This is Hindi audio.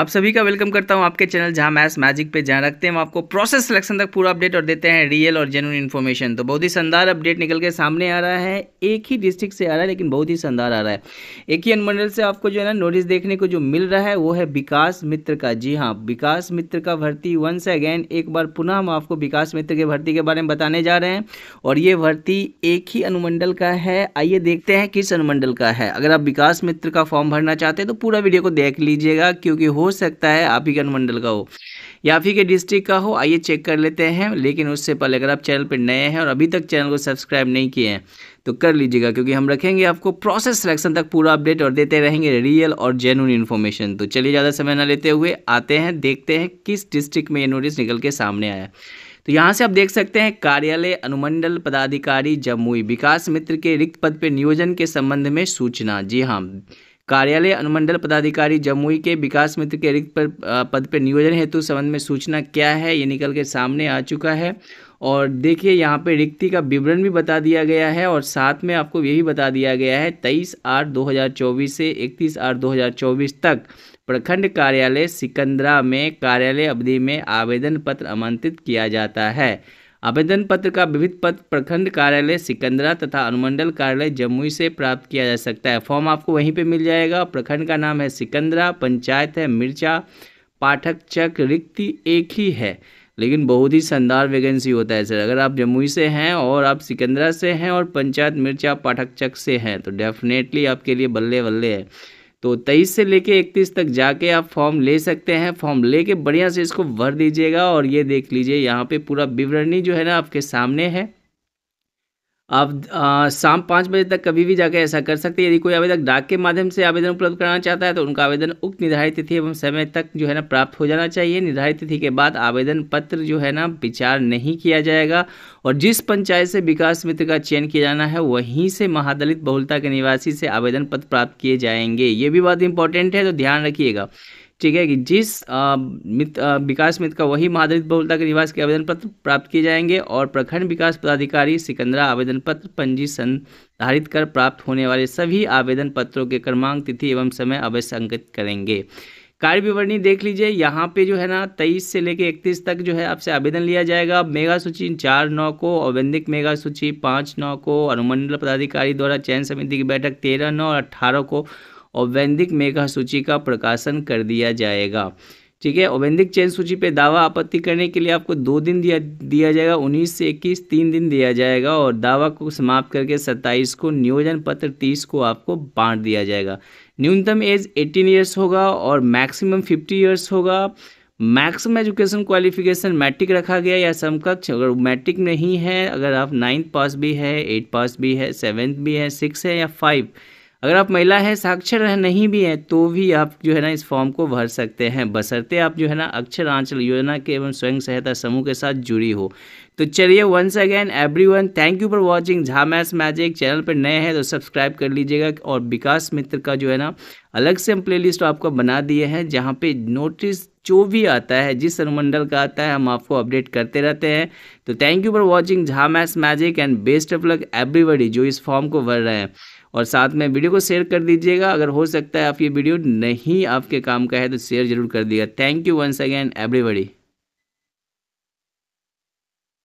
आप सभी का वेलकम करता हूं आपके चैनल जहां मैथ्स मैजिक पे जहां रखते हैं हम आपको प्रोसेस सिलेक्शन तक पूरा अपडेट और देते हैं रियल और जेनुअन इन्फॉर्मेशन तो बहुत ही शानदार अपडेट निकल के सामने आ रहा है एक ही डिस्ट्रिक्ट से आ रहा है लेकिन बहुत ही शानदार आ रहा है एक ही अनुमंडल से आपको जो है ना नोटिस देखने को जो मिल रहा है वो है विकास मित्र का जी हाँ विकास मित्र का भर्ती वंस अगेन एक बार पुनः हम आपको विकास मित्र की भर्ती के बारे में बताने जा रहे हैं और ये भर्ती एक ही अनुमंडल का है आइए देखते हैं किस अनुमंडल का है अगर आप विकास मित्र का फॉर्म भरना चाहते हैं तो पूरा वीडियो को देख लीजिएगा क्योंकि हो सकता है आप ही अनुमंडल का हो या फिर के डिस्ट्रिक्ट का हो आइए चेक कर लेते हैं लेकिन उससे पहले अगर आप चैनल पर नए हैं और अभी तक चैनल को सब्सक्राइब नहीं किए हैं तो कर लीजिएगा क्योंकि हम रखेंगे आपको प्रोसेस सिलेक्शन तक पूरा अपडेट और देते रहेंगे रियल और जेनुन इन्फॉर्मेशन तो चलिए ज़्यादा समय ना लेते हुए आते हैं देखते हैं किस डिस्ट्रिक्ट में ये नोटिस निकल के सामने आया तो यहाँ से आप देख सकते हैं कार्यालय अनुमंडल पदाधिकारी जमुई विकास मित्र के रिक्त पद पर नियोजन के संबंध में सूचना जी हाँ कार्यालय अनुमंडल पदाधिकारी जमुई के विकास मित्र के रिक्त पर पद पर नियोजन हेतु संबंध में सूचना क्या है ये निकल के सामने आ चुका है और देखिए यहाँ पे रिक्ति का विवरण भी बता दिया गया है और साथ में आपको ये भी बता दिया गया है तेईस आठ 2024 से इकतीस आठ 2024 तक प्रखंड कार्यालय सिकंदरा में कार्यालय अवधि में आवेदन पत्र आमंत्रित किया जाता है आवेदन पत्र का विविध पत्र प्रखंड कार्यालय सिकंदरा तथा अनुमंडल कार्यालय जमुई से प्राप्त किया जा सकता है फॉर्म आपको वहीं पे मिल जाएगा प्रखंड का नाम है सिकंदरा पंचायत है मिर्चा पाठक चक रिक्ति एक ही है लेकिन बहुत ही शानदार वैकेंसी होता है सर अगर आप जमुई से हैं और आप सिकंदरा से हैं और पंचायत मिर्चा पाठक चक से हैं तो डेफिनेटली आपके लिए बल्ले बल्ले है तो तेईस से लेके इकतीस तक जाके आप फॉर्म ले सकते हैं फॉर्म लेके बढ़िया से इसको भर दीजिएगा और ये देख लीजिए यहाँ पे पूरा विवरणी जो है ना आपके सामने है आप शाम पाँच बजे तक कभी भी जाकर ऐसा कर सकते हैं यदि कोई आवेदक डाक के माध्यम से आवेदन उपलब्ध कराना चाहता है तो उनका आवेदन उक्त निर्धारित तिथि एवं समय तक जो है ना प्राप्त हो जाना चाहिए निर्धारित तिथि के बाद आवेदन पत्र जो है ना विचार नहीं किया जाएगा और जिस पंचायत से विकास मित्र का चयन किया जाना है वहीं से महादलित बहुलता के निवासी से आवेदन पत्र प्राप्त किए जाएंगे ये भी बात इंपॉर्टेंट है तो ध्यान रखिएगा ठीक है कि जिस मित विकास मित्र का वही महादलित बहुलता के निवास के आवेदन पत्र प्राप्त किए जाएंगे और प्रखंड विकास पदाधिकारी सिकंदरा आवेदन पत्र पंजी संधारित कर प्राप्त होने वाले सभी आवेदन पत्रों के क्रमांक तिथि एवं समय अवश्य अंकित करेंगे कार्य विवरणी देख लीजिए यहाँ पे जो है ना तेईस से लेके इकतीस तक जो है आपसे आवेदन लिया जाएगा मेगा सूची चार नौ को औवेंदिक मेगा सूची पाँच नौ को अनुमंडल पदाधिकारी द्वारा चयन समिति की बैठक तेरह नौ और अट्ठारह को और वैदिक मेघा सूची का प्रकाशन कर दिया जाएगा ठीक है अवैधिक चयन सूची पे दावा आपत्ति करने के लिए आपको दो दिन दिया दिया जाएगा उन्नीस से इक्कीस तीन दिन दिया जाएगा और दावा को समाप्त करके सत्ताईस को नियोजन पत्र तीस को आपको बांट दिया जाएगा न्यूनतम एज एटीन ईयर्स होगा और मैक्सिमम फिफ्टी ईयर्स होगा मैक्सिमम एजुकेशन क्वालिफिकेशन मैट्रिक रखा गया या समकक्ष अगर मैट्रिक नहीं है अगर आप नाइन्थ पास भी है एट पास भी है सेवन्थ भी है सिक्स है या फाइव अगर आप महिला हैं साक्षर नहीं भी हैं तो भी आप जो है ना इस फॉर्म को भर सकते हैं बसरते आप जो है ना अक्षर आंचल योजना के एवं स्वयं सहायता समूह के साथ जुड़ी हो तो चलिए once again everyone thank you for watching Jha maths magic channel पर नए हैं तो सब्सक्राइब कर लीजिएगा और विकास मित्र का जो है ना अलग से हम प्ले आपको बना दिए हैं जहाँ पे नोटिस जो भी आता है जिस अनुमंडल का आता है हम आपको अपडेट करते रहते हैं तो thank you for watching Jha maths magic and best of luck everybody जो इस फॉर्म को भर रहे हैं और साथ में वीडियो को शेयर कर दीजिएगा अगर हो सकता है आप ये वीडियो नहीं आपके काम का है तो शेयर जरूर कर दिएगा thank you once again everybody